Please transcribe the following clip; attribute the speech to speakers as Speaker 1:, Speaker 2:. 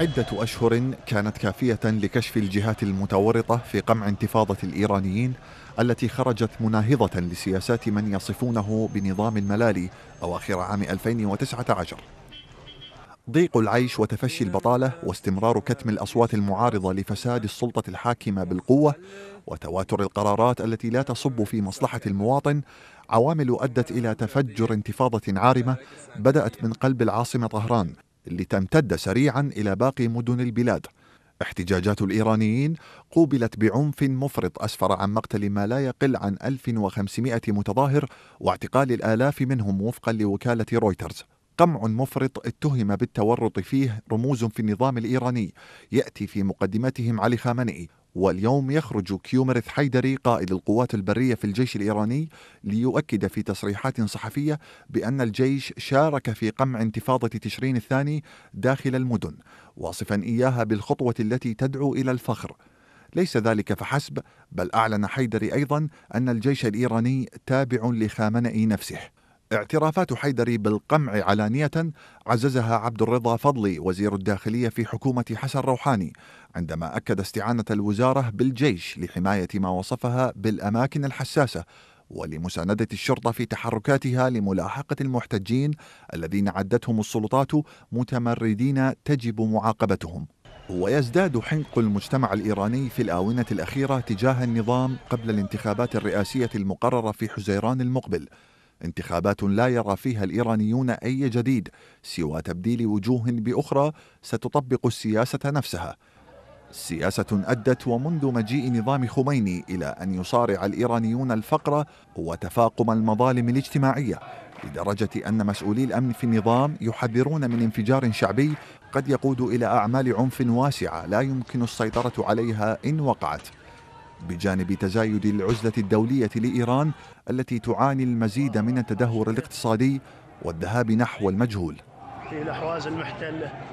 Speaker 1: عدة أشهر كانت كافية لكشف الجهات المتورطة في قمع انتفاضة الإيرانيين التي خرجت مناهضة لسياسات من يصفونه بنظام الملالي أواخر عام 2019 ضيق العيش وتفشي البطالة واستمرار كتم الأصوات المعارضة لفساد السلطة الحاكمة بالقوة وتواتر القرارات التي لا تصب في مصلحة المواطن عوامل أدت إلى تفجر انتفاضة عارمة بدأت من قلب العاصمة طهران لتمتد سريعا إلى باقي مدن البلاد احتجاجات الإيرانيين قوبلت بعنف مفرط أسفر عن مقتل ما لا يقل عن 1500 متظاهر واعتقال الآلاف منهم وفقا لوكالة رويترز قمع مفرط اتهم بالتورط فيه رموز في النظام الإيراني يأتي في مقدمتهم علي خامنئي واليوم يخرج كيومرث حيدري قائد القوات البرية في الجيش الإيراني ليؤكد في تصريحات صحفية بأن الجيش شارك في قمع انتفاضة تشرين الثاني داخل المدن واصفا إياها بالخطوة التي تدعو إلى الفخر ليس ذلك فحسب بل أعلن حيدري أيضا أن الجيش الإيراني تابع لخامنئي نفسه اعترافات حيدري بالقمع علانية عززها عبد الرضا فضلي وزير الداخلية في حكومة حسن روحاني عندما أكد استعانة الوزارة بالجيش لحماية ما وصفها بالأماكن الحساسة ولمساندة الشرطة في تحركاتها لملاحقة المحتجين الذين عدتهم السلطات متمردين تجب معاقبتهم ويزداد حنق المجتمع الإيراني في الآونة الأخيرة تجاه النظام قبل الانتخابات الرئاسية المقررة في حزيران المقبل انتخابات لا يرى فيها الايرانيون اي جديد سوى تبديل وجوه باخرى ستطبق السياسه نفسها سياسة أدت ومنذ مجيء نظام خميني إلى أن يصارع الإيرانيون الفقر وتفاقم المظالم الاجتماعية لدرجة أن مسؤولي الأمن في النظام يحذرون من انفجار شعبي قد يقود إلى أعمال عنف واسعة لا يمكن السيطرة عليها إن وقعت بجانب تزايد العزلة الدولية لإيران التي تعاني المزيد من التدهور الاقتصادي والذهاب نحو المجهول في الأحواز المحتلة